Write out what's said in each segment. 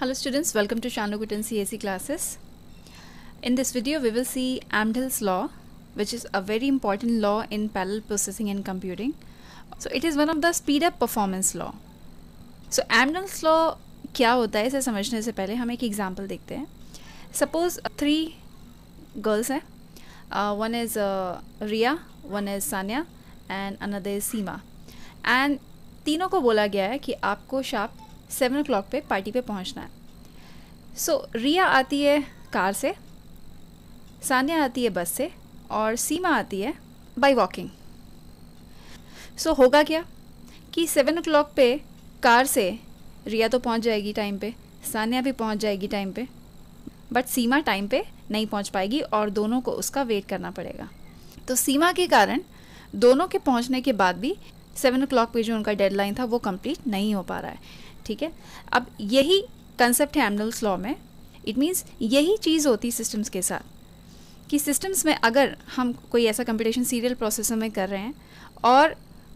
Hello students, welcome to Shanmugutan CAC classes. In this video we will see Amdahl's law which is a very important law in parallel processing and computing. So it is one of the speed up performance law. So Amdahl's law क्या होता है इसे समझने से पहले हम एक example देखते हैं सपोज थ्री गर्ल्स हैं one is Riya one is Sania and another is Seema and तीनों को बोला गया है कि आपको शार्प सेवन ओ पे पार्टी पे पहुंचना है सो so, रिया आती है कार से सानिया आती है बस से और सीमा आती है बाई वॉकिंग सो so, होगा क्या कि सेवन ओ पर कार से रिया तो पहुंच जाएगी टाइम पे सानिया भी पहुंच जाएगी टाइम पे बट सीमा टाइम पे नहीं पहुंच पाएगी और दोनों को उसका वेट करना पड़ेगा तो सीमा के कारण दोनों के पहुंचने के बाद भी सेवन ओ पे जो उनका डेडलाइन था वो कंप्लीट नहीं हो पा रहा है ठीक है अब यही कंसेप्ट है एमनल्स लॉ में इट मीन्स यही चीज़ होती है सिस्टम्स के साथ कि सिस्टम्स में अगर हम कोई ऐसा कंपटीशन सीरियल प्रोसेसर में कर रहे हैं और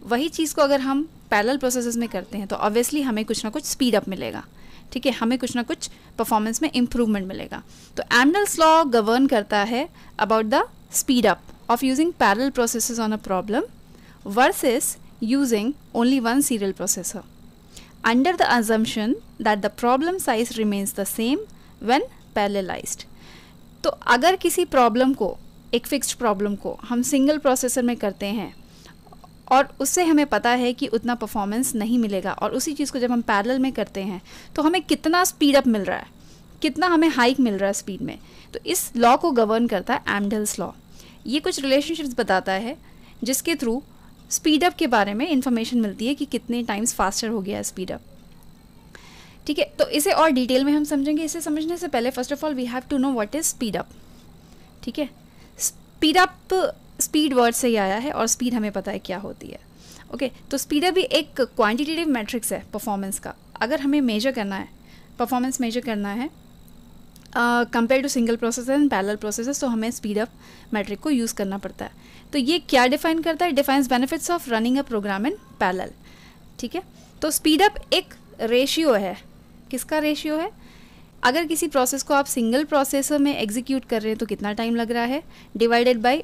वही चीज़ को अगर हम पैरल प्रोसेस में करते हैं तो ऑब्वियसली हमें कुछ ना कुछ स्पीड अप मिलेगा ठीक है हमें कुछ ना कुछ परफॉर्मेंस में इम्प्रूवमेंट मिलेगा तो एमनल्स लॉ गवर्न करता है about the speed up of using parallel process on a problem versus using only one serial processor under the assumption that the problem size remains the same when parallelized. तो अगर किसी problem को एक fixed problem को हम single processor में करते हैं और उससे हमें पता है कि उतना परफॉर्मेंस नहीं मिलेगा और उसी चीज़ को जब हम parallel में करते हैं तो हमें कितना speed up मिल रहा है कितना हमें हाइक मिल रहा है स्पीड में तो इस लॉ को गवर्न करता है एमडल्स लॉ ये कुछ रिलेशनशिप्स बताता है जिसके थ्रू स्पीडअप के बारे में इन्फॉर्मेशन मिलती है कि कितने टाइम्स फास्टर हो गया है स्पीडअप ठीक है तो इसे और डिटेल में हम समझेंगे इसे समझने से पहले first of all we have to know what is speed up ठीक है स्पीड अप स्पीड वर्ड से ही आया है और स्पीड हमें पता है क्या होती है ओके okay, तो स्पीड अप भी एक क्वांटिटेटिव मैट्रिक्स है परफॉर्मेंस का अगर हमें मेजर करना है परफॉर्मेंस मेजर करना है compare to single process and parallel process तो हमें स्पीड अप मैट्रिक को यूज़ करना पड़ता है तो ये क्या डिफाइन करता है defines benefits of running a program in parallel ठीक है तो स्पीड अप एक रेशियो है किसका रेशियो है अगर किसी प्रोसेस को आप सिंगल प्रोसेसर में एग्जीक्यूट कर रहे हैं तो कितना टाइम लग रहा है डिवाइडेड बाय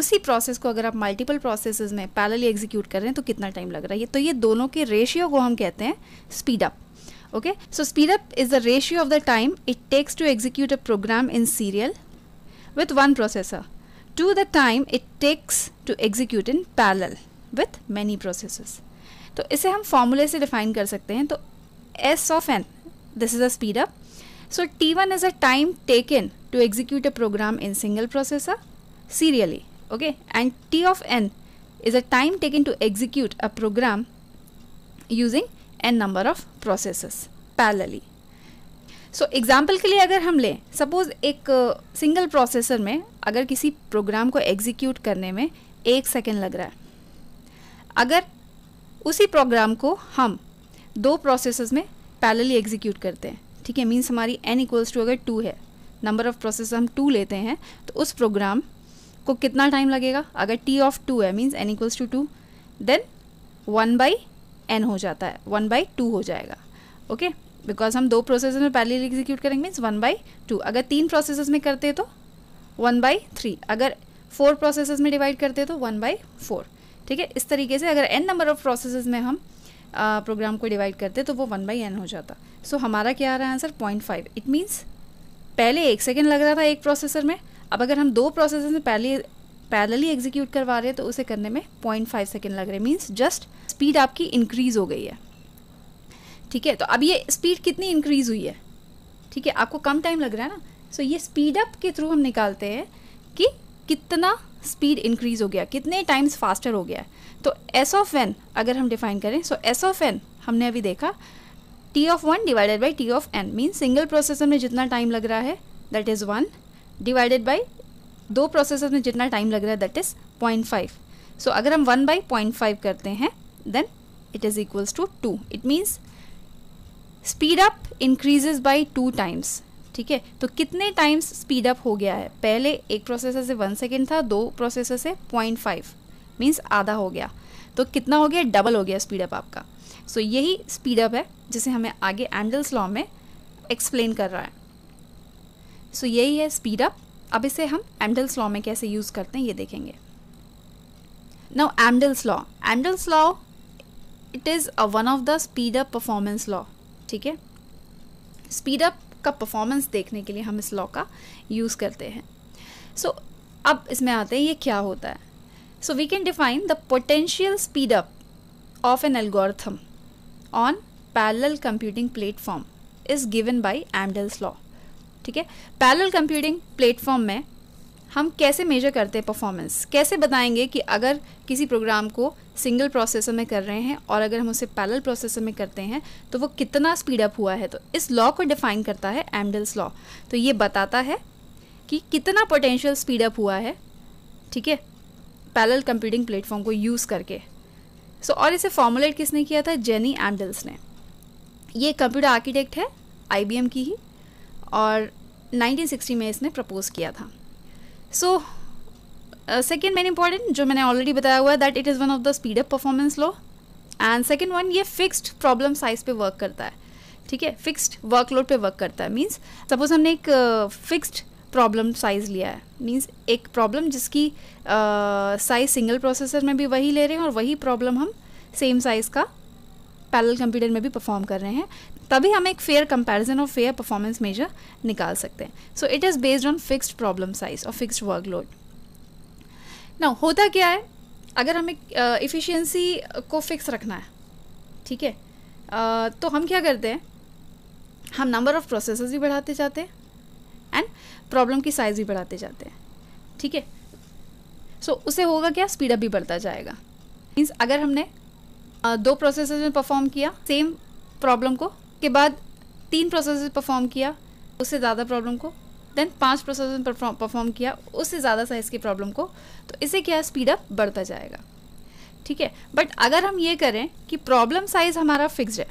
उसी प्रोसेस को अगर आप मल्टीपल प्रोसेस में पैरेलली एग्जीक्यूट कर रहे हैं तो कितना टाइम लग रहा है तो ये दोनों के रेशियो को हम कहते हैं speed up okay so speed up is the ratio of the time it takes to execute a program in serial with one processor to the time it takes to execute in parallel with many processes. तो इसे हम formula से define कर सकते हैं तो S of n, this is a speed up. So T1 is a time taken to execute a program in single processor serially, okay? And T of n is a time taken to execute a program using n number of processes parallelly. So so, example के लिए अगर हम लें suppose एक single uh, processor में अगर किसी programme को एग्जीक्यूट करने में एक सेकेंड लग रहा है अगर उसी प्रोग्राम को हम दो प्रोसेस में पैरेलली एग्जीक्यूट करते हैं ठीक है मीन्स हमारी एन इक्वल्स टू अगर टू है नंबर ऑफ़ प्रोसेस हम टू लेते हैं तो उस प्रोग्राम को कितना टाइम लगेगा अगर टी ऑफ टू है means N equals to two then one by N हो जाता है वन बाई टू हो जाएगा ओके okay? बिकॉज हम दो प्रोसेस में पैरेलल एग्जीक्यूट करेंगे मीन्स वन बाई टू अगर तीन प्रोसेस में करते तो वन बाई थ्री अगर फोर प्रोसेस में डिवाइड करते तो वन बाई फोर ठीक है इस तरीके से अगर एन नंबर ऑफ प्रोसेस में हम प्रोग्राम uh, को डिवाइड करते तो वो वन बाई एन हो जाता सो so, हमारा क्या आ रहा है answer point five it means पहले एक सेकेंड लग रहा था एक प्रोसेसर में अब अगर हम दो प्रोसेस में पहले पैरेलली एग्जीक्यूट करवा रहे हैं तो उसे करने में पॉइंट फाइव सेकेंड लग रहे हैं मीन्स जस्ट स्पीड आपकी इंक्रीज़ हो गई है ठीक है तो अब ये स्पीड कितनी इंक्रीज़ हुई है ठीक है आपको कम टाइम लग रहा है ना सो so, ये स्पीड अप के थ्रू हम निकालते हैं कि कितना स्पीड इंक्रीज़ हो गया कितने टाइम्स फास्टर हो गया है तो एस ऑफ एन अगर हम डिफाइन करें सो एस ऑफ एन हमने अभी देखा T of one divided by T of N mean single processor में जितना टाइम लग रहा है that is one divided by दो प्रोसेसर में जितना टाइम लग रहा है that is point five so अगर हम वन बाई पॉइंट फाइव करते हैं then it is equals to two it means speed up increases by two times ठीक है तो कितने टाइम्स स्पीड अप हो गया है पहले एक प्रोसेसर से वन सेकेंड था दो प्रोसेसर से पॉइंट फाइव मीन्स आधा हो गया तो कितना हो गया डबल हो गया स्पीड अप आपका सो so, यही स्पीड अप है जिसे हमें आगे एंडल्स लॉ में एक्सप्लेन कर रहा है सो so, यही है स्पीड अप अब इसे हम एंडल्स लॉ में कैसे यूज़ करते हैं ये देखेंगे now Amdahl's law Amdahl's law it is one of the speed up performance law ठीक है स्पीड अप का परफॉर्मेंस देखने के लिए हम इस लॉ का यूज़ करते हैं सो so, अब इसमें आते हैं ये क्या होता है so we can define the potential speedup of an algorithm on parallel computing platform is given by Amdahl's law ठीक है पैरल कंप्यूटिंग प्लेटफॉर्म में हम कैसे मेजर करते हैं परफॉर्मेंस कैसे बताएंगे कि अगर किसी प्रोग्राम को सिंगल प्रोसेसर में कर रहे हैं और अगर हम उसे पैरल प्रोसेसर में करते हैं तो वो कितना स्पीड अप हुआ है तो इस लॉ को डिफाइन करता है एमडल्स लॉ तो ये बताता है कि कितना पोटेंशियल स्पीड अप हुआ है ठीक है पैरल कंप्यूटिंग प्लेटफॉर्म को यूज़ करके सो so, और इसे फॉर्मुलेट किसने किया था जेनी एमडल्स ने ये कंप्यूटर आर्किटेक्ट है आई की ही और 1960 में इसने प्रपोज़ किया था सो सेकेंड मैन इंपॉर्टेंट जो मैंने ऑलरेडी बताया हुआ है that it is one of the speed up performance law and second one ये फिक्स्ड प्रॉब्लम साइज पे वर्क करता है ठीक है फिक्स्ड वर्कलोड पे वर्क करता है मीन्स सपोज हमने एक फिक्स्ड प्रॉब्लम साइज़ लिया है मीन्स एक प्रॉब्लम जिसकी साइज़ सिंगल प्रोसेसर में भी वही ले रहे हैं और वही प्रॉब्लम हम सेम साइज़ का पैरल कंप्यूटर में भी परफॉर्म कर रहे हैं तभी हम एक फेयर कंपैरिजन और फेयर परफॉर्मेंस मेजर निकाल सकते हैं so it is based on fixed problem size और फिक्स्ड वर्कलोड ना होता क्या है अगर हमें इफ़िशियंसी uh, को फिक्स रखना है ठीक है uh, तो हम क्या करते हैं हम नंबर ऑफ़ प्रोसेस भी बढ़ाते जाते हैं एंड प्रॉब्लम की साइज़ भी बढ़ाते जाते हैं ठीक है सो so, उसे होगा क्या स्पीडअप भी बढ़ता जाएगा मीन्स अगर हमने uh, दो प्रोसेस में परफॉर्म किया सेम प्रॉब्लम को के बाद तीन प्रोसेस परफॉर्म किया उससे ज़्यादा प्रॉब्लम को देन पांच प्रोसेस परफॉर्म किया उससे ज़्यादा साइज़ की प्रॉब्लम को तो इससे क्या स्पीडअप बढ़ता जाएगा ठीक है बट अगर हम ये करें कि प्रॉब्लम साइज़ हमारा फिक्स्ड है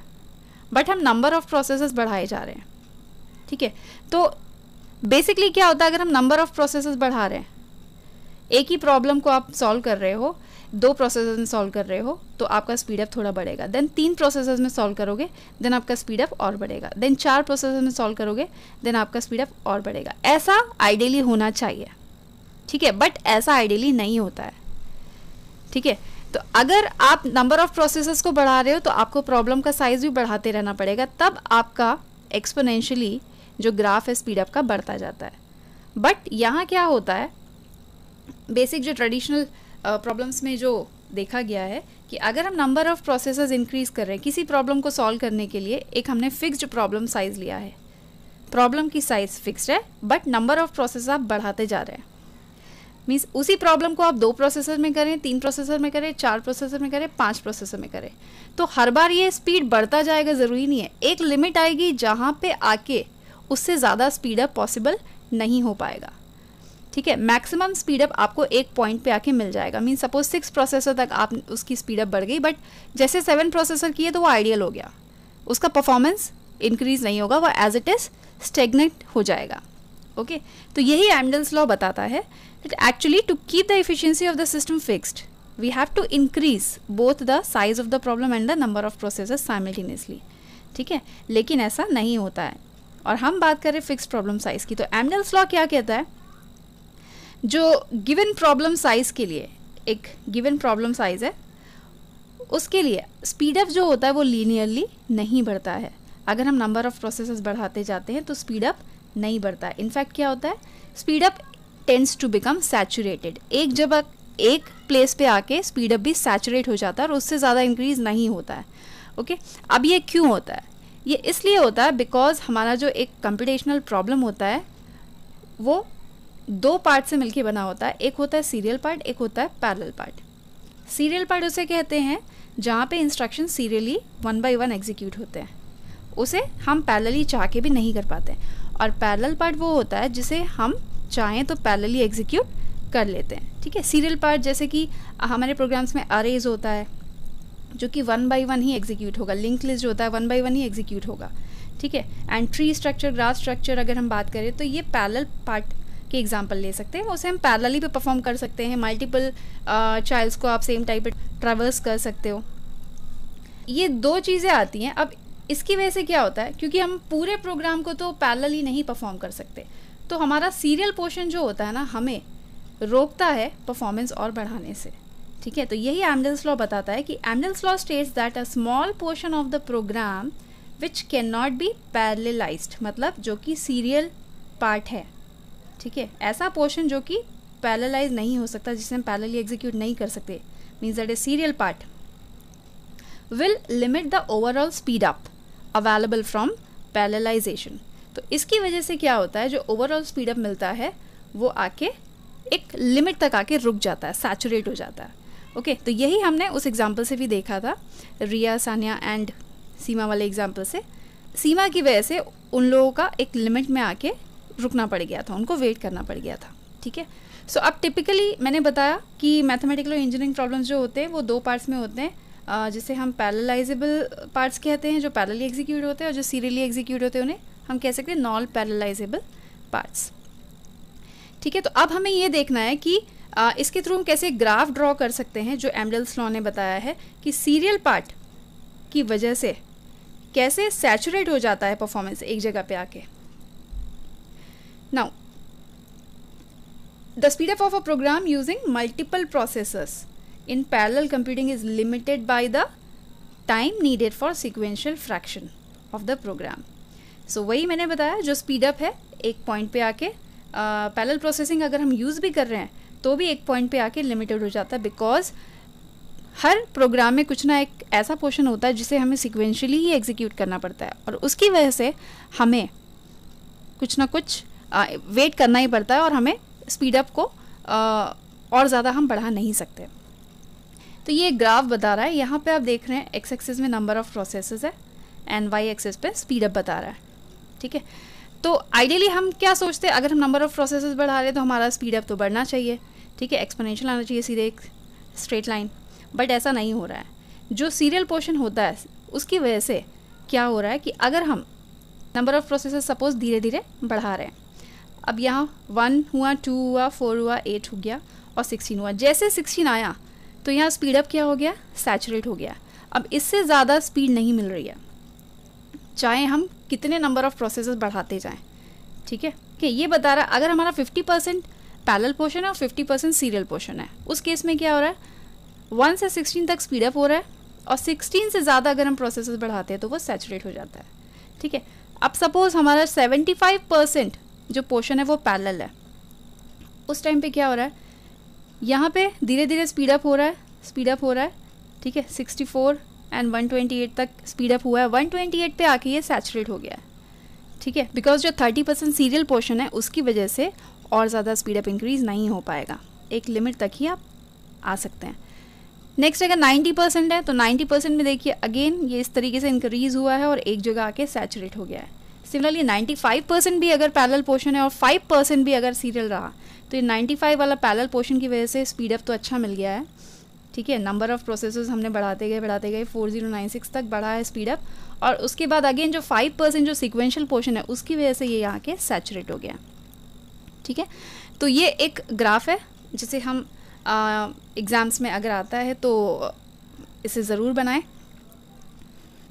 बट हम नंबर ऑफ़ प्रोसेस बढ़ाए जा रहे हैं ठीक है तो बेसिकली क्या होता है अगर हम नंबर ऑफ़ प्रोसेस बढ़ा रहे हैं एक ही प्रॉब्लम को आप सॉल्व कर रहे हो दो प्रोसेस में सॉल्व कर रहे हो तो आपका स्पीड थोड़ा बढ़ेगा देन तीन प्रोसेस में सॉल्व करोगे देन आपका स्पीड और बढ़ेगा देन चार प्रोसेस में सॉल्व करोगे देन आपका स्पीड और बढ़ेगा ऐसा आइडियली होना चाहिए ठीक है बट ऐसा आइडियली नहीं होता है ठीक है तो अगर आप नंबर ऑफ प्रोसेसेस को बढ़ा रहे हो तो आपको प्रॉब्लम का साइज भी बढ़ाते रहना पड़ेगा तब आपका एक्सपोनेंशियली जो ग्राफ है स्पीड का बढ़ता जाता है बट यहाँ क्या होता है बेसिक जो ट्रेडिशनल प्रॉब्लम्स में जो देखा गया है कि अगर हम नंबर ऑफ़ प्रोसेसर्स इंक्रीज़ कर रहे हैं किसी प्रॉब्लम को सॉल्व करने के लिए एक हमने फिक्स्ड प्रॉब्लम साइज़ लिया है प्रॉब्लम की साइज़ फिक्स्ड है बट नंबर ऑफ़ प्रोसेस आप बढ़ाते जा रहे हैं मीन्स उसी प्रॉब्लम को आप दो प्रोसेसर में करें तीन प्रोसेसर में करें चार प्रोसेसर में करें पाँच प्रोसेसर में करें तो हर बार ये स्पीड बढ़ता जाएगा ज़रूरी नहीं है एक लिमिट आएगी जहाँ पे आके उससे ज़्यादा स्पीड अप पॉसिबल नहीं हो पाएगा ठीक है मैक्सिमम स्पीडअप आपको एक पॉइंट पे आके मिल जाएगा मीन सपोज सिक्स प्रोसेसर तक आप उसकी स्पीडअप बढ़ गई बट जैसे सेवन प्रोसेसर की है तो वो आइडियल हो गया उसका परफॉर्मेंस इंक्रीज नहीं होगा वो एज इट इज़ स्टेगनेट हो जाएगा ओके okay? तो यही एमडल्स लॉ बताता है that actually to keep the efficiency of the system fixed we have to increase both the size of the problem and the number of processor simultaneously ठीक है लेकिन ऐसा नहीं होता है और हम बात करें फिक्स प्रॉब्लम साइज़ की तो एमडल्स लॉ क्या कहता है जो गिवन प्रॉब्लम साइज़ के लिए एक गिवन प्रॉब्लम साइज़ है उसके लिए स्पीड अप जो होता है वो लीनियरली नहीं बढ़ता है अगर हम नंबर ऑफ़ प्रोसेस बढ़ाते जाते हैं तो स्पीड अप नहीं बढ़ता है इनफैक्ट क्या होता है speed up tends to become saturated एक जब एक प्लेस पे आके स्पीड अप भी सैचुरेट हो जाता है और उससे ज़्यादा इंक्रीज नहीं होता है ओके okay? अब ये क्यों होता है ये इसलिए होता है बिकॉज हमारा जो एक कंप्यूटेशनल प्रॉब्लम होता है वो दो पार्ट से मिलके बना होता है एक होता है सीरियल पार्ट एक होता है पैरल पार्ट सीरियल पार्ट उसे कहते हैं जहाँ पे instruction serially one by one execute होते हैं उसे हम पैरली चाह के भी नहीं कर पाते और पैरल पार्ट वो होता है जिसे हम चाहें तो पैरली एग्जीक्यूट कर लेते हैं ठीक है सीरियल पार्ट जैसे कि हमारे प्रोग्राम्स में अरेज होता है जो कि वन बाई वन ही एग्जीक्यूट होगा लिंक लिस्ट जो होता है वन बाई वन ही एग्जीक्यूट होगा ठीक है and tree structure graph structure अगर हम बात करें तो ये पैरल पार्ट की एग्जाम्पल ले सकते हैं उसे हम पैरलली पे परफॉर्म कर सकते हैं मल्टीपल चाइल्ड्स uh, को आप सेम टाइप ट्रैवर्स कर सकते हो ये दो चीज़ें आती हैं अब इसकी वजह से क्या होता है क्योंकि हम पूरे प्रोग्राम को तो पैरलली नहीं परफॉर्म कर सकते तो हमारा सीरियल पोर्शन जो होता है ना हमें रोकता है परफॉर्मेंस और बढ़ाने से ठीक है तो यही एमडल्स लॉ बताता है कि Amdahl's law states that a small portion of the program which can not be parallelize मतलब जो कि सीरियल पार्ट है ठीक है ऐसा पोर्शन जो कि पैरलाइज नहीं हो सकता जिसे हम पैरलली एग्जीक्यूट नहीं कर सकते means that a serial part will limit the overall speed up available from parallelization तो इसकी वजह से क्या होता है जो ओवरऑल स्पीड अप मिलता है वो आके एक लिमिट तक आके रुक जाता है सैचुरेट हो जाता है ओके okay, तो यही हमने उस एग्जाम्पल से भी देखा था रिया सानिया एंड सीमा वाले एग्जाम्पल से सीमा की वजह से उन लोगों का एक लिमिट में आके रुकना पड़ गया था उनको वेट करना पड़ गया था ठीक है सो अब टिपिकली मैंने बताया कि मैथमेटिकल और इंजीनियरिंग प्रॉब्लम्स जो होते हैं वो दो पार्ट्स में होते हैं जिसे हम पैरलाइजेबल पार्ट्स कहते हैं जो पैरली एग्जीक्यूट होते हैं और जो सीरियली एग्जीक्यूट होते हैं उन्हें हम कह सकते हैं नॉन पैरलाइजेबल पार्ट्स ठीक है तो अब हमें ये देखना है कि आ, इसके थ्रू हम कैसे ग्राफ ड्रॉ कर सकते हैं जो एमडल स्लॉ ने बताया है कि सीरियल पार्ट की वजह से कैसे सैचुरेट हो जाता है परफॉर्मेंस एक जगह पे आके Now, the speed up of a program using multiple processors in parallel computing is limited by the time needed for sequential fraction of the program. so so so, वही मैंने बताया जो स्पीडअप है एक पॉइंट पे आके पैरल प्रोसेसिंग अगर हम यूज़ भी कर रहे हैं तो भी एक पॉइंट पे आके लिमिटेड हो जाता है बिकॉज हर प्रोग्राम में कुछ ना एक ऐसा पोर्शन होता है जिसे हमें सिक्वेंशली ही एग्जीक्यूट करना पड़ता है और उसकी वजह से हमें कुछ ना कुछ वेट करना ही पड़ता है और हमें स्पीड अप को और ज़्यादा हम बढ़ा नहीं सकते तो ये ग्राफ बता रहा है यहाँ पे आप देख रहे हैं एक्स एक्सिस में नंबर ऑफ़ प्रोसेस है एंड वाई एक्सिस पे स्पीड अप बता रहा है ठीक है तो आइडियली हम क्या सोचते हैं अगर हम नंबर ऑफ़ प्रोसेस बढ़ा रहे हैं तो हमारा स्पीड अप तो बढ़ना चाहिए ठीक है एक्सपोनेंशियल आना चाहिए सीधे एक स्ट्रेट लाइन बट ऐसा नहीं हो रहा है जो सीरियल पोर्शन होता है उसकी वजह से क्या हो रहा है कि अगर हम नंबर ऑफ़ प्रोसेस सपोज धीरे धीरे बढ़ा रहे हैं अब यहाँ वन हुआ टू हुआ फोर हुआ एट हो गया और सिक्सटीन हुआ जैसे सिक्सटीन आया तो यहाँ स्पीड अप क्या हो गया सैचुरेट हो गया अब इससे ज़्यादा स्पीड नहीं मिल रही है चाहे हम कितने नंबर ऑफ़ प्रोसेस बढ़ाते जाएँ ठीक है कि ये बता रहा अगर हमारा फिफ्टी परसेंट पैरल पोर्शन है और फिफ्टी परसेंट सीरियल पोर्शन है उस केस में क्या हो रहा है वन से सिक्सटीन तक स्पीड अप हो रहा है और सिक्सटीन से ज़्यादा अगर हम प्रोसेस बढ़ाते हैं तो वो सैचुरेट हो जाता है ठीक है अब सपोज़ हमारा सेवेंटी फाइव परसेंट जो पोर्शन है वो पैरल है उस टाइम पे क्या हो रहा है यहाँ पे धीरे धीरे स्पीड अप हो रहा है स्पीड अप हो रहा है ठीक है 64 एंड 128 तक स्पीड अप हुआ है 128 पे आके ये सैचुरेट हो गया है ठीक है बिकॉज जो 30 परसेंट सीरियल पोर्शन है उसकी वजह से और ज़्यादा स्पीड अप इंक्रीज नहीं हो पाएगा एक लिमिट तक ही आप आ सकते हैं नेक्स्ट अगर 90 परसेंट है तो 90 परसेंट में देखिए अगेन ये इस तरीके से इंक्रीज़ हुआ है और एक जगह आके सैचुरेट हो गया है सिमिलरली 95 परसेंट भी अगर पैरल पोर्शन है और 5 परसेंट भी अगर सीरियल रहा तो ये 95 वाला पैरल पोर्शन की वजह से स्पीडअप तो अच्छा मिल गया है ठीक है नंबर ऑफ़ प्रोसेसर्स हमने बढ़ाते गए बढ़ाते गए 4096 तक बढ़ा है स्पीडअप और उसके बाद अगेन जो 5 परसेंट जो सिक्वेंशल पोर्शन है उसकी वजह से ये यहाँ के सैचुरेट हो गया ठीक है तो ये एक ग्राफ है जिसे हम एग्ज़ाम्स में अगर आता है तो इसे ज़रूर बनाएं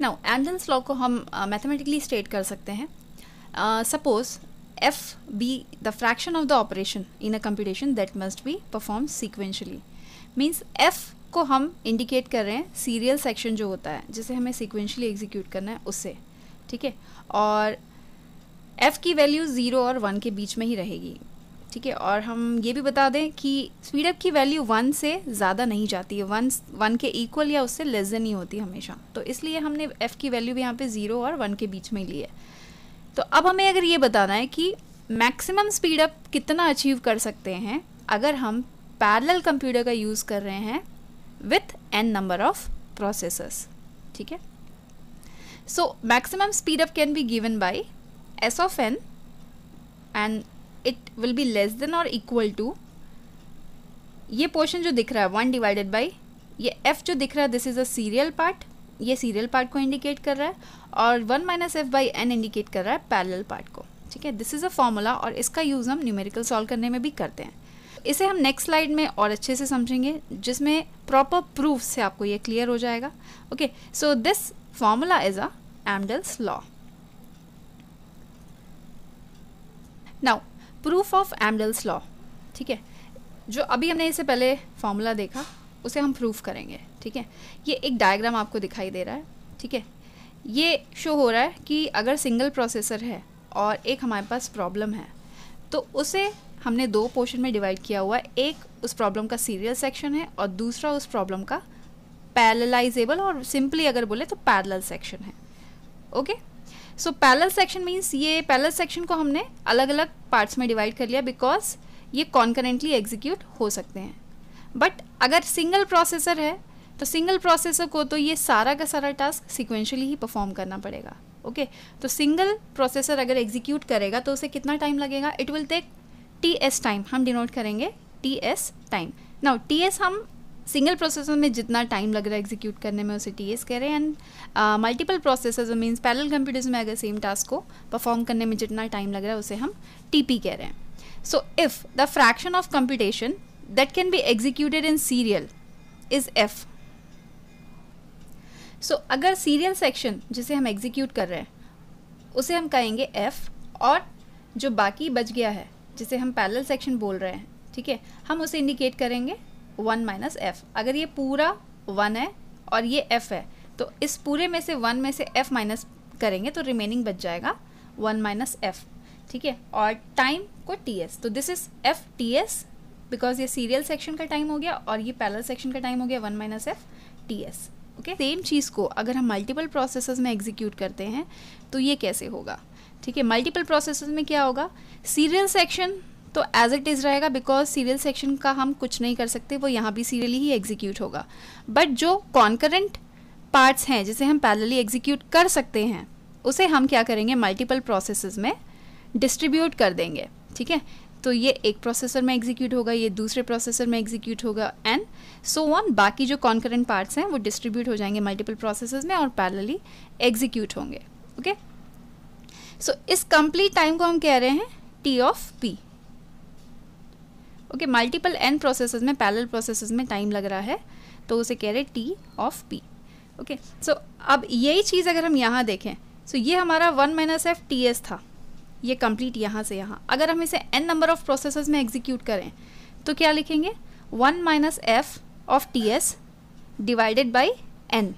नाउ एंडल्स लॉ को हम मैथमेटिकली uh, स्टेट कर सकते हैं suppose F be the fraction of the operation in a computation that must be perform sequentially means F को हम इंडिकेट कर रहे हैं सीरियल सेक्शन जो होता है जिसे हमें सीक्वेंशली एग्जीक्यूट करना है उससे ठीक है और एफ़ की वैल्यू ज़ीरो और वन के बीच में ही रहेगी ठीक है और हम ये भी बता दें कि स्पीडअप की वैल्यू वन से ज़्यादा नहीं जाती है वन वन के इक्वल या उससे लेस देन ही होती है हमेशा तो इसलिए हमने एफ़ की वैल्यू भी यहाँ पे ज़ीरो और वन के बीच में ली है तो अब हमें अगर ये बताना है कि मैक्सिमम स्पीडअप कितना अचीव कर सकते हैं अगर हम पैरल कंप्यूटर का यूज़ कर रहे हैं with N number of processors ठीक है so maximum speed up can be given by S of N and it will be less than और इक्वल टू ये पोर्शन जो दिख रहा है वन डिवाइडेड बाई ये एफ जो दिख रहा है this is a serial part ये सीरियल पार्ट को इंडिकेट कर रहा है और one minus F by N indicate कर रहा है पैरल पार्ट को ठीक है दिस इज़ अ फॉर्मूला और इसका यूज़ हम न्यूमेरिकल सॉल्व करने में भी करते हैं इसे हम नेक्स्ट स्लाइड में और अच्छे से समझेंगे जिसमें प्रॉपर प्रूफ से आपको ये क्लियर हो जाएगा okay so this formula is a Amdahl's law now proof of Amdahl's law ठीक है जो अभी हमने इससे पहले फॉर्मूला देखा उसे हम प्रूफ करेंगे ठीक है ये एक डायग्राम आपको दिखाई दे रहा है ठीक है ये शो हो रहा है कि अगर सिंगल प्रोसेसर है और एक हमारे पास प्रॉब्लम है तो उसे हमने दो पोर्शन में डिवाइड किया हुआ है एक उस प्रॉब्लम का सीरियल सेक्शन है और दूसरा उस प्रॉब्लम का पैरलाइजेबल और सिंपली अगर बोले तो पैरल सेक्शन है okay okay? So parallel section means ये पैरल सेक्शन को हमने अलग अलग पार्ट्स में डिवाइड कर लिया बिकॉज ये कॉन्करेंटली एग्जीक्यूट हो सकते हैं बट अगर सिंगल प्रोसेसर है तो सिंगल प्रोसेसर को तो ये सारा का सारा टास्क सिक्वेंशली ही परफॉर्म करना पड़ेगा ओके okay? तो सिंगल प्रोसेसर अगर एग्जीक्यूट करेगा तो उसे कितना टाइम लगेगा it will take T S time हम डिनोट करेंगे T S time now T S हम सिंगल प्रोसेसर में जितना टाइम लग रहा है एग्जीक्यूट करने में उसे टी एस कह रहे हैं and multiple process means parallel computers में अगर सेम टास्क को परफॉर्म करने में जितना टाइम लग रहा है उसे हम टी पी कह रहे हैं so if the fraction of computation that can be executed in serial is F so अगर सीरियल सेक्शन जिसे हम एग्जीक्यूट कर रहे हैं उसे हम कहेंगे एफ़ और जो बाकी बच गया है जिसे हम पैरल सेक्शन बोल रहे हैं ठीक है हम उसे इंडिकेट करेंगे वन माइनस एफ अगर ये पूरा वन है और ये एफ है तो इस पूरे में से वन में से एफ माइनस करेंगे तो रिमेनिंग बच जाएगा वन माइनस एफ ठीक है और टाइम को टी एस तो this is F T S because ये सीरियल सेक्शन का टाइम हो गया और ये पैरल सेक्शन का टाइम हो गया one minus F T S okay same चीज़ को अगर हम मल्टीपल प्रोसेस में एग्जीक्यूट करते हैं तो ये कैसे होगा ठीक है मल्टीपल प्रोसेस में क्या होगा सीरियल सेक्शन तो एज इट इज़ रहेगा बिकॉज सीरियल सेक्शन का हम कुछ नहीं कर सकते वो यहाँ भी सीरियली ही एग्जीक्यूट होगा बट जो कॉन्करेंट पार्ट्स हैं जिसे हम पैरेलली एग्जीक्यूट कर सकते हैं उसे हम क्या करेंगे मल्टीपल प्रोसेस में डिस्ट्रीब्यूट कर देंगे ठीक है तो ये एक प्रोसेसर में एग्जीक्यूट होगा ये दूसरे प्रोसेसर में एग्जीक्यूट होगा एंड सो ऑन बाकी जो कॉन्करेंट पार्ट्स हैं वो डिस्ट्रीब्यूट हो जाएंगे मल्टीपल प्रोसेस में और पैरेलली एग्जीक्यूट होंगे ओके okay? सो so, इस कंप्लीट टाइम को हम कह रहे हैं T of P okay multiple N process में पैरल प्रोसेस में टाइम लग रहा है तो उसे कह रहे T of P okay so अब यही चीज़ अगर हम यहाँ देखें सो so ये हमारा one minus F T S था ये कंप्लीट यहाँ से यहाँ अगर हम इसे एन नंबर ऑफ प्रोसेस में एग्जीक्यूट करें तो क्या लिखेंगे one minus F of T S divided by N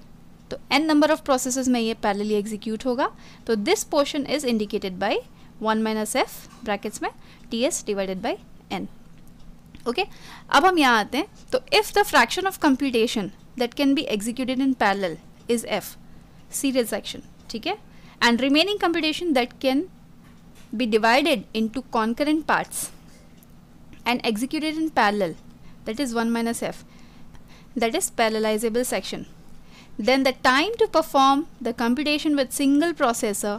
तो एन नंबर ऑफ प्रोसेस में ये पैरेलली एग्जीक्यूट होगा तो this portion is indicated by one minus F brackets में T S divided by N okay? अब हम यहाँ आते हैं तो if the fraction of computation that can be executed in parallel is F serial section ठीक है and remaining computation be divided into concurrent parts and executed in parallel that is 1 minus f that is parallelizable section then the time to perform the computation with single processor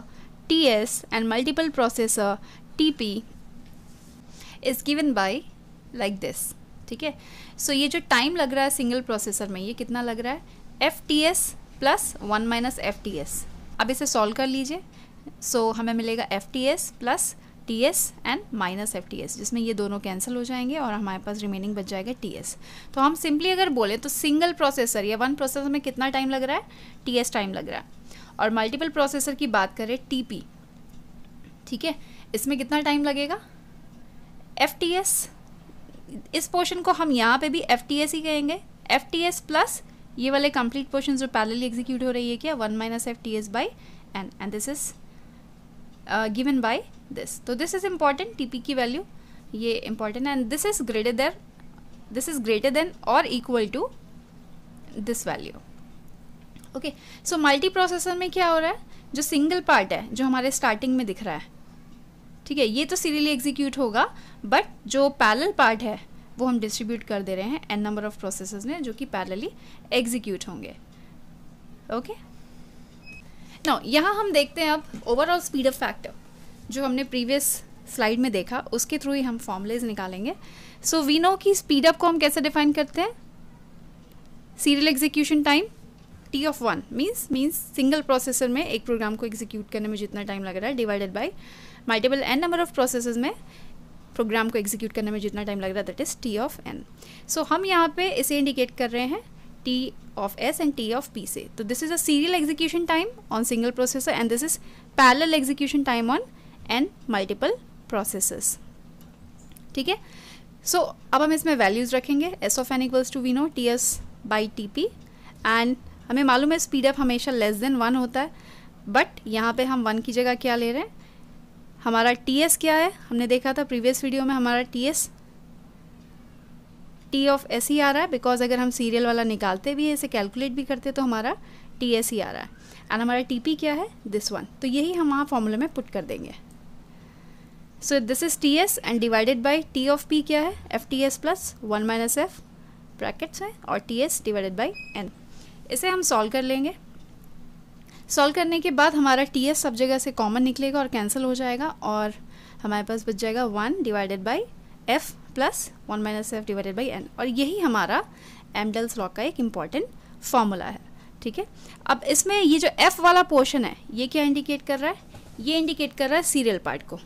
ts and multiple processor tp is given by like this ठीक है सो ये जो time लग रहा है single processor में ये कितना लग रहा है F T S plus one minus F T S अब इसे सॉल्व कर लीजिए सो so, हमें मिलेगा F T S plus T S and minus F T S जिसमें ये दोनों कैंसिल हो जाएंगे और हमारे पास रिमेनिंग बच जाएगा टी एस तो हम सिंपली अगर बोलें तो सिंगल प्रोसेसर या वन प्रोसेसर में कितना टाइम लग रहा है टी एस टाइम लग रहा है और मल्टीपल प्रोसेसर की बात करें टी पी ठीक है इसमें कितना टाइम लगेगा एफ टी एस इस पोर्शन को हम यहाँ पे भी एफ ही कहेंगे एफ प्लस ये वाले कंप्लीट पोर्शन जो पैरेलली एग्जीक्यूट हो रही है क्या one minus F T S by N and this is given by this तो दिस इज इम्पॉर्टेंट टीपी की वैल्यू ये important and this is greater than this is greater than और equal to this value okay so multi processor में क्या हो रहा है जो सिंगल पार्ट है जो हमारे स्टार्टिंग में दिख रहा है ठीक है ये तो सीरियली एग्जीक्यूट होगा बट जो पैरल पार्ट है वो हम डिस्ट्रीब्यूट कर दे रहे हैं एन नंबर ऑफ प्रोसेस ने जो कि पैरली एग्जीक्यूट होंगे ओके ना यहाँ हम देखते हैं अब ओवरऑल स्पीड ऑफ फैक्टर जो हमने प्रीवियस स्लाइड में देखा उसके थ्रू ही हम फॉर्मलेज निकालेंगे सो वी नो की स्पीड अप को हम कैसे डिफाइन करते हैं serial execution time T of one means means single processor में एक प्रोग्राम को एग्जीक्यूट करने में जितना टाइम लग रहा है divided by multiple N number of process में प्रोग्राम को एग्जीक्यूट करने में जितना टाइम लग रहा है that is T of N so हम यहाँ पे इसे इंडिकेट कर रहे हैं T of S and T of P से तो this is a serial execution time on single processor and this is parallel execution time on N multiple process ठीक है सो अब हम इसमें वैल्यूज़ रखेंगे S of N equals to we know T S by T P and हमें मालूम है स्पीडअप हमेशा लेस देन वन होता है बट यहाँ पे हम वन की जगह क्या ले रहे हैं हमारा टी एस क्या है हमने देखा था प्रीवियस वीडियो में हमारा T S T of S ही आ रहा है बिकॉज अगर हम सीरियल वाला निकालते भी हैं इसे कैलकुलेट भी करते तो हमारा टी एस ही आ रहा है एंड हमारा टी पी क्या है दिस वन तो यही हम वहाँ फॉर्मूले में पुट कर देंगे so this is T S and divided by T of P क्या है F T S plus one minus F brackets हैं और T S divided by N इसे हम सॉल्व कर लेंगे सॉल्व करने के बाद हमारा टी एस सब जगह से कॉमन निकलेगा और कैंसिल हो जाएगा और हमारे पास बच जाएगा one divided by F plus one minus F divided by N और यही हमारा एमडल्स लॉ का एक इम्पॉर्टेंट फॉर्मूला है ठीक है अब इसमें ये जो एफ वाला पोर्शन है ये क्या इंडिकेट कर रहा है ये इंडिकेट कर रहा है सीरियल पार्ट को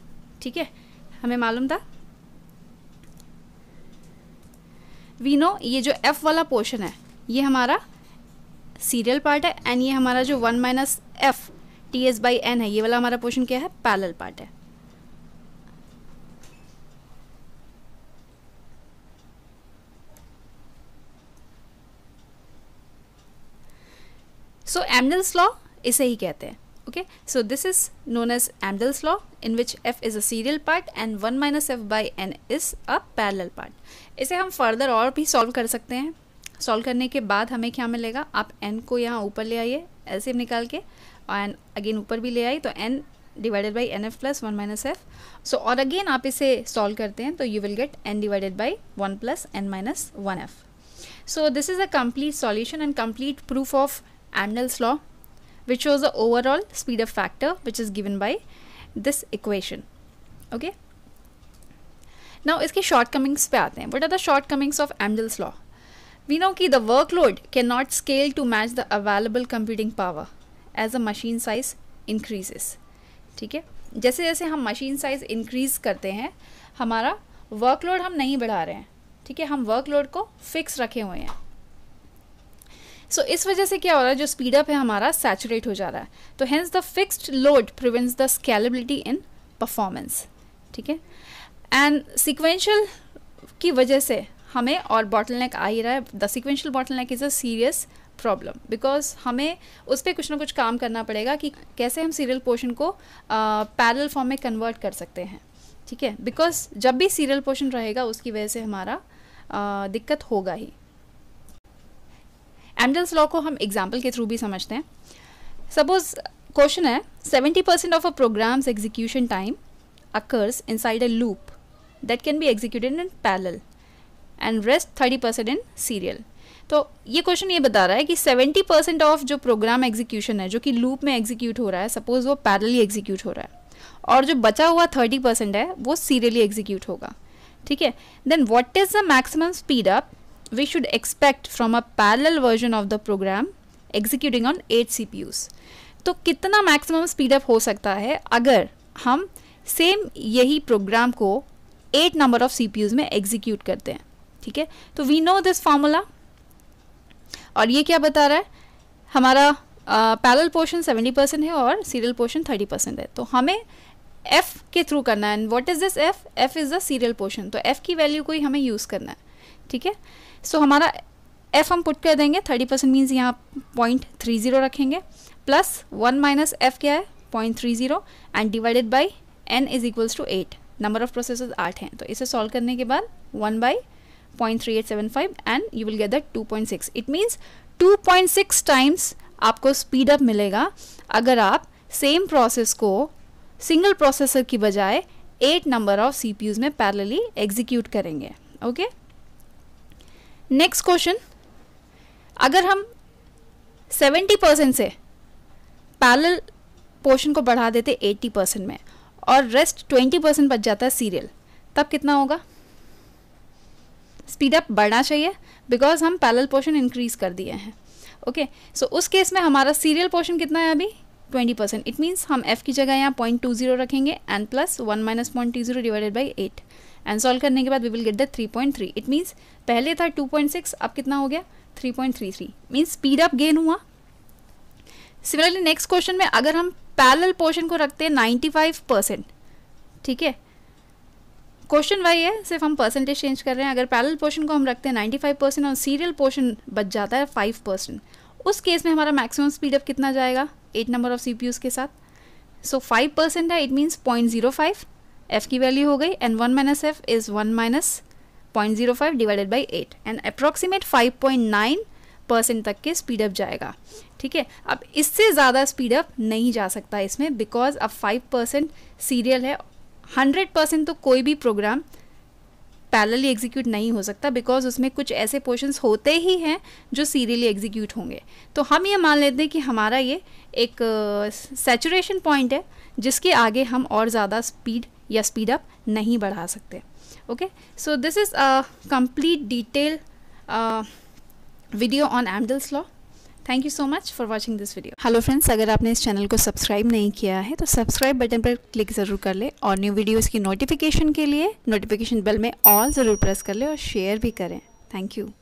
ठीक है हमें मालूम था वी नो ये जो एफ वाला पोर्शन है ये हमारा सीरियल पार्ट है एंड ये हमारा जो one minus F T S by N है ये वाला हमारा पोर्शन क्या है पैरल पार्ट है सो एमडल्स लॉ इसे ही कहते हैं okay so this is known as Amdahl's law in which F is a serial part and one minus F by N is a parallel part इसे हम फर्दर और भी सॉल्व कर सकते हैं सॉल्व करने के बाद हमें क्या मिलेगा आप एन को यहाँ ऊपर ले आइए एल ऐसे निकाल के और एन अगेन ऊपर भी ले आई तो N divided by N F plus one minus F so और अगेन आप इसे सॉल्व करते हैं तो you will get N divided by one plus N minus one F so this is a complete solution and complete proof of Amdahl's law which was a overall speed of factor which is given by this equation okay now इसके शॉर्ट कमिंग्स पे आते हैं what are the short कमिंग्स of Amdahl's law We know that the workload cannot scale to match the available computing power as the machine size increases. ठीक है जैसे जैसे हम मशीन साइज़ इंक्रीज़ करते हैं हमारा वर्कलोड हम नहीं बढ़ा रहे हैं ठीक है हम वर्कलोड को फिक्स रखे हुए हैं सो so, इस वजह से क्या हो रहा है जो स्पीडअप है हमारा सैचुरेट हो जा रहा है तो hence the fixed load prevents the scalability in performance ठीक है एंड सिक्वेंशल की वजह से हमें और बॉटल नेक आ ही रहा है the sequential bottle is a serious problem because हमें उस पर कुछ ना कुछ काम करना पड़ेगा कि कैसे हम सीरियल पोर्शन को पैरल फॉर्म में कन्वर्ट कर सकते हैं ठीक है बिकॉज जब भी सीरियल पोर्शन रहेगा उसकी वजह से हमारा आ, दिक्कत होगा ही एमडल्स लॉ को हम एग्जाम्पल के थ्रू भी समझते हैं सपोज क्वेश्चन है seventy percent of a program's execution time occurs inside a loop that can be executed in parallel and rest thirty percent in serial तो ये क्वेश्चन ये बता रहा है कि सेवेंटी परसेंट ऑफ जो प्रोग्राम एग्जीक्यूशन है जो कि लूप में एग्जीक्यूट हो रहा है सपोज वो पैरली एग्जीक्यूट हो रहा है और जो बचा हुआ थर्टी परसेंट है वो सीरियली एग्जीक्यूट होगा ठीक है then what is the maximum speed up we should expect from a parallel version of the program executing on eight C P Us तो कितना मैक्सिमम स्पीड अप हो सकता है अगर हम सेम यही प्रोग्राम को eight number of C P Us में एग्जीक्यूट करते हैं ठीक है तो वी नो दिस फार्मूला और ये क्या बता रहा है हमारा पैरल पोर्शन सेवेंटी परसेंट है और सीरियल पोर्शन थर्टी परसेंट है तो हमें एफ़ के थ्रू करना है and what is this F F is the serial portion तो एफ़ की वैल्यू को ही हमें यूज़ करना है ठीक है सो हमारा एफ़ हम पुट कर देंगे थर्टी परसेंट मीन्स यहाँ पॉइंट थ्री ज़ीरो रखेंगे प्लस वन माइनस एफ़ क्या है point three zero and divided by N is equals to eight number of process आठ हैं तो इसे सॉल्व करने के बाद one by 0.3875 and you will get that 2.6 it means 2.6 times आपको स्पीड अप मिलेगा अगर आप सेम प्रोसेस को सिंगल प्रोसेसर की बजाय एट नंबर ऑफ सीपीयूज में पैरेलली एग्जीक्यूट करेंगे ओके नेक्स्ट क्वेश्चन अगर हम 70 परसेंट से पैरेलल पोर्शन को बढ़ा देते 80 परसेंट में और रेस्ट 20 परसेंट बच जाता है सीरियल तब कितना होगा स्पीड अप बढ़ना चाहिए बिकॉज हम पैरल पोर्शन इंक्रीज़ कर दिए हैं ओके सो उस केस में हमारा सीरियल पोर्शन कितना है अभी ट्वेंटी परसेंट इट मीन्स हम एफ़ की जगह यहाँ पॉइंट टू जीरो रखेंगे and plus one minus point two zero divided by eight and solve करने के बाद we will get the three point three it means पहले था टू पॉइंट सिक्स अब कितना हो गया three point three three means speed up gain हुआ सिमिलरली नेक्स्ट क्वेश्चन में अगर हम पैरल पोर्शन को रखते हैं नाइन्टी फाइव परसेंट ठीक है क्वेश्चन वही है सिर्फ हम परसेंटेज चेंज कर रहे हैं अगर पैरल पोर्शन को हम रखते हैं नाइन्टी फाइव परसेंट और सीरियल पोर्शन बच जाता है फाइव परसेंट उस केस में हमारा मैक्सिमम स्पीड अप कितना जाएगा एट नंबर ऑफ सी के साथ सो फाइव परसेंट है it means point zero five F की वैल्यू हो गई and one minus F is one minus point zero five divided by eight and approximate five point nine percent तक के speed up जाएगा ठीक है अब इससे ज़्यादा स्पीड अप नहीं जा सकता इसमें बिकॉज अब फाइव परसेंट सीरियल है हंड्रेड परसेंट तो कोई भी प्रोग्राम पैरेलली एग्जीक्यूट नहीं हो सकता बिकॉज उसमें कुछ ऐसे पोर्शंस होते ही हैं जो सीरियली एग्जीक्यूट होंगे तो हम ये मान लेते हैं कि हमारा ये एक सेचुरेशन uh, पॉइंट है जिसके आगे हम और ज़्यादा स्पीड या स्पीड अप नहीं बढ़ा सकते okay so this is a complete detail video on Amdahl's law thank you so much for watching this video hello friends अगर आपने इस चैनल को सब्सक्राइब नहीं किया है तो सब्सक्राइब बटन पर क्लिक जरूर कर ले और न्यू वीडियोज़ की नोटिफिकेशन के लिए नोटिफिकेशन बेल में ऑल ज़रूर प्रेस कर ले और शेयर भी करें थैंक यू